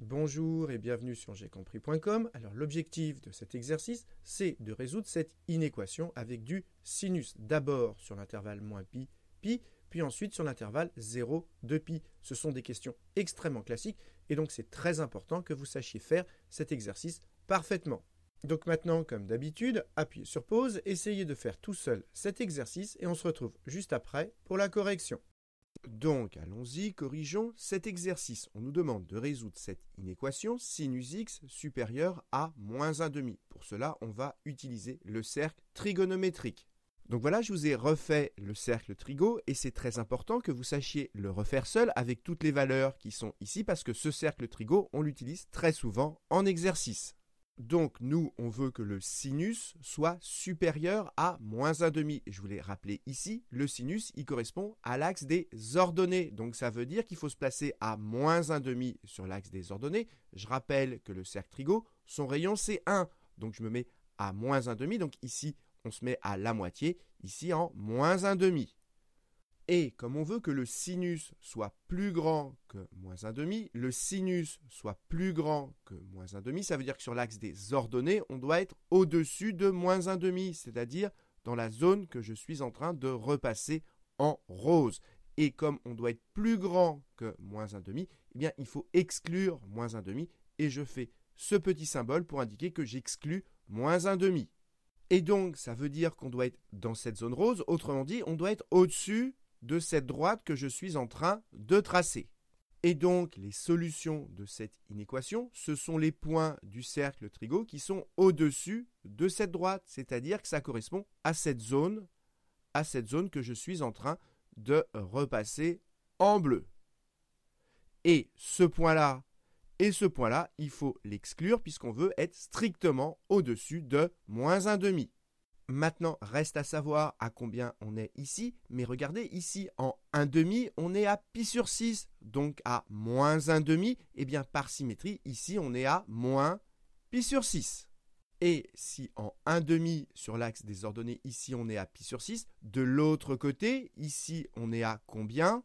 Bonjour et bienvenue sur compris.com. Alors l'objectif de cet exercice, c'est de résoudre cette inéquation avec du sinus. D'abord sur l'intervalle moins pi, pi, puis ensuite sur l'intervalle 0, 2 pi. Ce sont des questions extrêmement classiques et donc c'est très important que vous sachiez faire cet exercice parfaitement. Donc maintenant, comme d'habitude, appuyez sur pause, essayez de faire tout seul cet exercice et on se retrouve juste après pour la correction. Donc allons-y, corrigeons cet exercice. On nous demande de résoudre cette inéquation sinus x supérieur à moins demi. Pour cela, on va utiliser le cercle trigonométrique. Donc voilà, je vous ai refait le cercle trigo et c'est très important que vous sachiez le refaire seul avec toutes les valeurs qui sont ici parce que ce cercle trigo, on l'utilise très souvent en exercice. Donc nous, on veut que le sinus soit supérieur à moins demi. Je vous l'ai rappelé ici, le sinus, il correspond à l'axe des ordonnées. Donc ça veut dire qu'il faut se placer à moins demi sur l'axe des ordonnées. Je rappelle que le cercle trigo, son rayon c'est 1. Donc je me mets à moins demi. Donc ici, on se met à la moitié, ici en moins demi. Et comme on veut que le sinus soit plus grand que moins demi, le sinus soit plus grand que moins demi, ça veut dire que sur l'axe des ordonnées, on doit être au-dessus de moins demi, c'est-à-dire dans la zone que je suis en train de repasser en rose. Et comme on doit être plus grand que moins 1,5, eh bien il faut exclure moins demi, et je fais ce petit symbole pour indiquer que j'exclus moins demi. Et donc, ça veut dire qu'on doit être dans cette zone rose, autrement dit, on doit être au-dessus de cette droite que je suis en train de tracer. Et donc, les solutions de cette inéquation, ce sont les points du cercle trigo qui sont au-dessus de cette droite, c'est-à-dire que ça correspond à cette zone, à cette zone que je suis en train de repasser en bleu. Et ce point-là et ce point-là, il faut l'exclure puisqu'on veut être strictement au-dessus de moins demi ». Maintenant, reste à savoir à combien on est ici, mais regardez ici, en 1,5, on est à pi sur 6, donc à moins 1,5, et eh bien par symétrie, ici on est à moins pi sur 6. Et si en 1,5 sur l'axe des ordonnées, ici on est à pi sur 6, de l'autre côté, ici on est à combien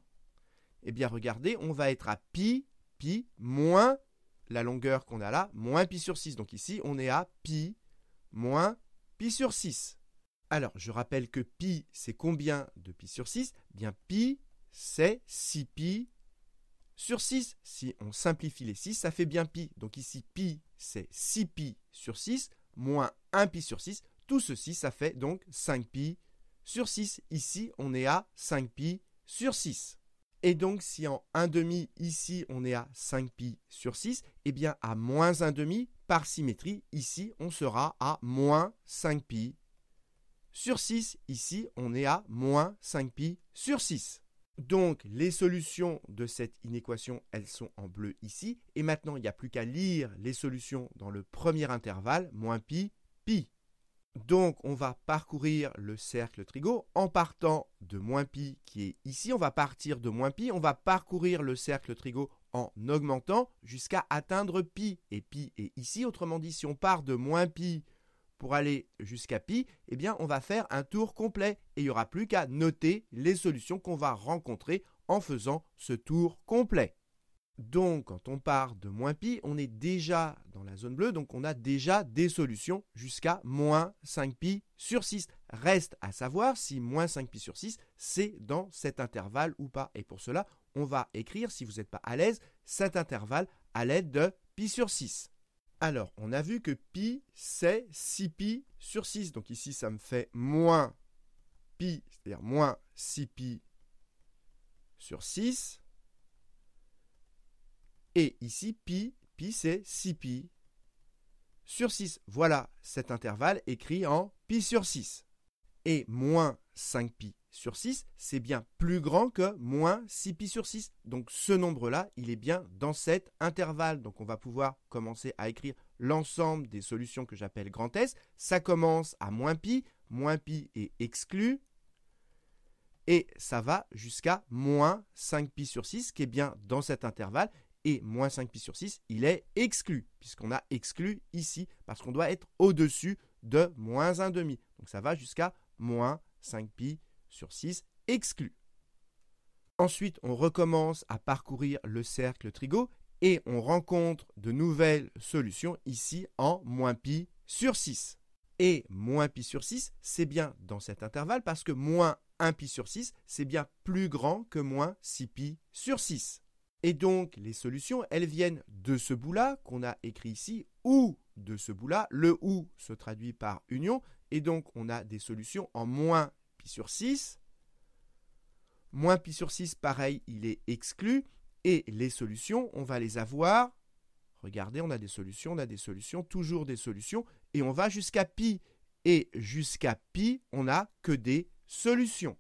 Eh bien regardez, on va être à pi, pi, moins la longueur qu'on a là, moins pi sur 6. Donc ici on est à pi, moins sur 6. Alors, je rappelle que pi, c'est combien de pi sur 6 eh Bien, pi, c'est 6 pi sur 6. Si on simplifie les 6, ça fait bien pi. Donc ici, pi, c'est 6 pi sur 6, moins 1 pi sur 6. Tout ceci, ça fait donc 5 pi sur 6. Ici, on est à 5 pi sur 6. Et donc, si en 1 demi, ici, on est à 5 pi sur 6, eh bien, à moins 1 demi, par symétrie, ici, on sera à moins 5 pi sur 6. Ici, on est à moins 5 pi sur 6. Donc, les solutions de cette inéquation, elles sont en bleu ici. Et maintenant, il n'y a plus qu'à lire les solutions dans le premier intervalle, moins pi, pi. Donc, on va parcourir le cercle trigo en partant de moins pi qui est ici. On va partir de moins pi, on va parcourir le cercle trigo en augmentant jusqu'à atteindre pi. Et pi est ici, autrement dit, si on part de moins pi pour aller jusqu'à pi, eh bien on va faire un tour complet et il n'y aura plus qu'à noter les solutions qu'on va rencontrer en faisant ce tour complet. Donc quand on part de moins pi, on est déjà dans la zone bleue, donc on a déjà des solutions jusqu'à moins 5 pi sur 6. Reste à savoir si moins 5 pi sur 6 c'est dans cet intervalle ou pas. Et pour cela, on va écrire, si vous n'êtes pas à l'aise, cet intervalle à l'aide de pi sur 6. Alors, on a vu que pi, c'est 6pi sur 6. Donc ici, ça me fait moins pi, c'est-à-dire moins 6pi sur 6. Et ici, pi, pi, c'est 6pi sur 6. Voilà cet intervalle écrit en pi sur 6. Et moins 5pi sur 6, c'est bien plus grand que moins 6 pi sur 6. Donc ce nombre-là, il est bien dans cet intervalle. Donc on va pouvoir commencer à écrire l'ensemble des solutions que j'appelle grand S. Ça commence à moins pi, moins pi est exclu. Et ça va jusqu'à moins 5 pi sur 6, qui est bien dans cet intervalle. Et moins 5 pi sur 6, il est exclu, puisqu'on a exclu ici, parce qu'on doit être au-dessus de moins demi. Donc ça va jusqu'à moins 5 pi sur 6 exclu. Ensuite, on recommence à parcourir le cercle trigo et on rencontre de nouvelles solutions ici en moins pi sur 6. Et moins pi sur 6, c'est bien dans cet intervalle parce que moins 1 pi sur 6, c'est bien plus grand que moins 6 pi sur 6. Et donc, les solutions, elles viennent de ce bout-là qu'on a écrit ici ou de ce bout-là. Le ou se traduit par union et donc on a des solutions en moins pi sur 6. Moins pi sur 6, pareil, il est exclu. Et les solutions, on va les avoir. Regardez, on a des solutions, on a des solutions, toujours des solutions. Et on va jusqu'à pi. Et jusqu'à pi, on n'a que des solutions.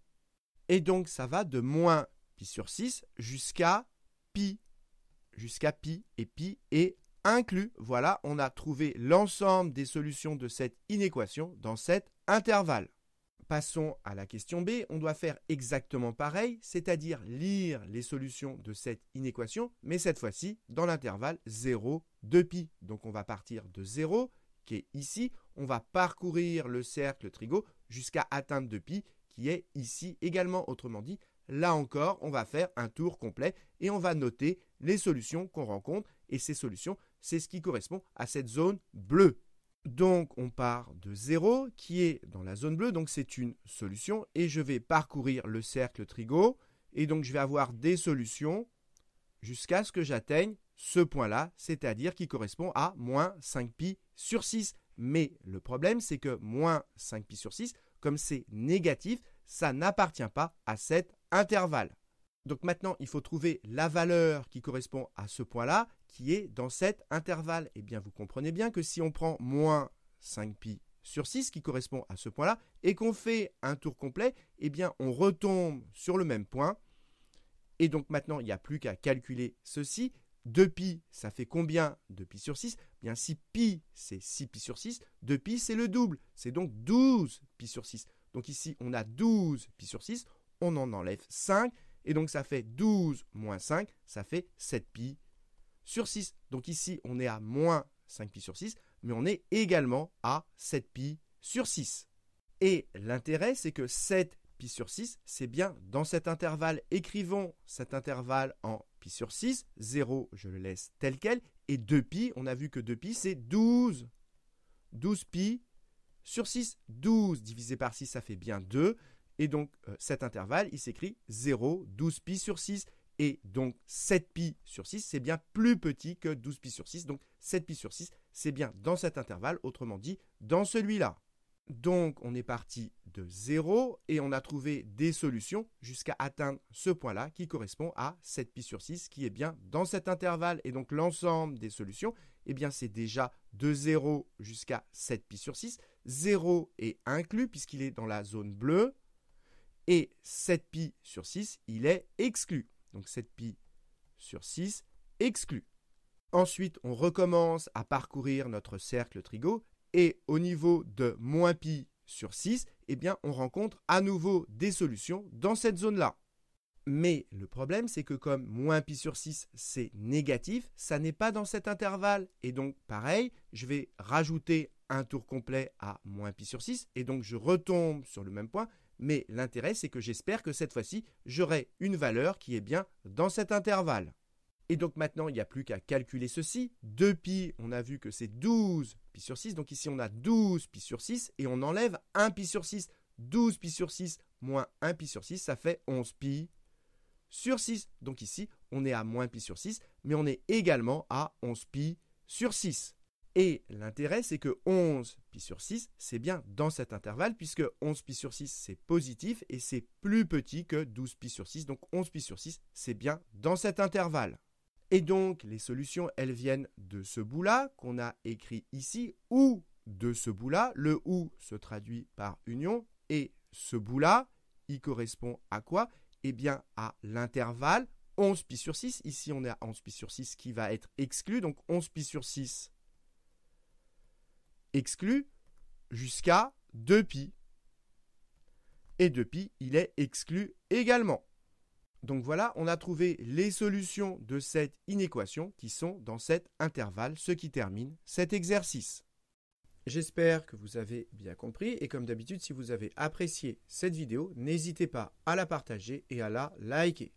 Et donc, ça va de moins pi sur 6 jusqu'à pi. Jusqu'à pi. Et pi est inclus. Voilà, on a trouvé l'ensemble des solutions de cette inéquation dans cet intervalle. Passons à la question B, on doit faire exactement pareil, c'est-à-dire lire les solutions de cette inéquation, mais cette fois-ci dans l'intervalle 0, 2π. Donc on va partir de 0, qui est ici, on va parcourir le cercle trigo jusqu'à atteindre 2π, qui est ici également. Autrement dit, là encore, on va faire un tour complet et on va noter les solutions qu'on rencontre, et ces solutions, c'est ce qui correspond à cette zone bleue. Donc on part de 0 qui est dans la zone bleue, donc c'est une solution. Et je vais parcourir le cercle trigo. Et donc je vais avoir des solutions jusqu'à ce que j'atteigne ce point-là, c'est-à-dire qui correspond à moins 5pi sur 6. Mais le problème, c'est que moins 5pi sur 6, comme c'est négatif, ça n'appartient pas à cet intervalle. Donc maintenant, il faut trouver la valeur qui correspond à ce point-là qui est dans cet intervalle. Et eh bien, vous comprenez bien que si on prend moins 5pi sur 6, qui correspond à ce point-là, et qu'on fait un tour complet, eh bien, on retombe sur le même point. Et donc maintenant, il n'y a plus qu'à calculer ceci. 2pi, ça fait combien 2pi sur 6 eh Bien, si pi, c'est 6pi sur 6, 2pi, c'est le double. C'est donc 12pi sur 6. Donc ici, on a 12pi sur 6, on en enlève 5, et donc ça fait 12 moins 5, ça fait 7pi sur 6. Donc ici, on est à moins 5pi sur 6, mais on est également à 7pi sur 6. Et l'intérêt, c'est que 7pi sur 6, c'est bien dans cet intervalle. Écrivons cet intervalle en pi sur 6, 0, je le laisse tel quel, et 2pi, on a vu que 2pi, c'est 12. 12pi sur 6, 12 divisé par 6, ça fait bien 2. Et donc, euh, cet intervalle, il s'écrit 0, 12 pi sur 6. Et donc 7pi sur 6, c'est bien plus petit que 12pi sur 6. Donc 7pi sur 6, c'est bien dans cet intervalle, autrement dit, dans celui-là. Donc on est parti de 0 et on a trouvé des solutions jusqu'à atteindre ce point-là qui correspond à 7pi sur 6 qui est bien dans cet intervalle. Et donc l'ensemble des solutions, eh bien c'est déjà de 0 jusqu'à 7pi sur 6. 0 est inclus puisqu'il est dans la zone bleue et 7pi sur 6, il est exclu. Donc 7pi sur 6 exclu. Ensuite, on recommence à parcourir notre cercle trigo et au niveau de moins pi sur 6, eh bien, on rencontre à nouveau des solutions dans cette zone-là. Mais le problème, c'est que comme moins pi sur 6, c'est négatif, ça n'est pas dans cet intervalle. Et donc, pareil, je vais rajouter un tour complet à moins pi sur 6, et donc je retombe sur le même point, mais l'intérêt c'est que j'espère que cette fois-ci j'aurai une valeur qui est bien dans cet intervalle. Et donc maintenant, il n'y a plus qu'à calculer ceci. 2 pi, on a vu que c'est 12 pi sur 6. Donc ici, on a 12 pi sur 6 et on enlève 1 pi sur 6. 12 pi sur 6 moins 1 pi sur 6, ça fait 11 pi sur 6. Donc ici, on est à moins pi sur 6, mais on est également à 11 pi sur 6. Et l'intérêt, c'est que 11 pi sur 6, c'est bien dans cet intervalle, puisque 11 pi sur 6, c'est positif, et c'est plus petit que 12 pi sur 6, donc 11 pi sur 6, c'est bien dans cet intervalle. Et donc, les solutions, elles viennent de ce bout-là, qu'on a écrit ici, ou de ce bout-là. Le ou se traduit par union, et ce bout-là, il correspond à quoi Eh bien, à l'intervalle 11 pi sur 6. Ici, on a 11 pi sur 6 qui va être exclu, donc 11 pi sur 6 exclu jusqu'à 2π. Et 2π, il est exclu également. Donc voilà, on a trouvé les solutions de cette inéquation qui sont dans cet intervalle, ce qui termine cet exercice. J'espère que vous avez bien compris et comme d'habitude, si vous avez apprécié cette vidéo, n'hésitez pas à la partager et à la liker.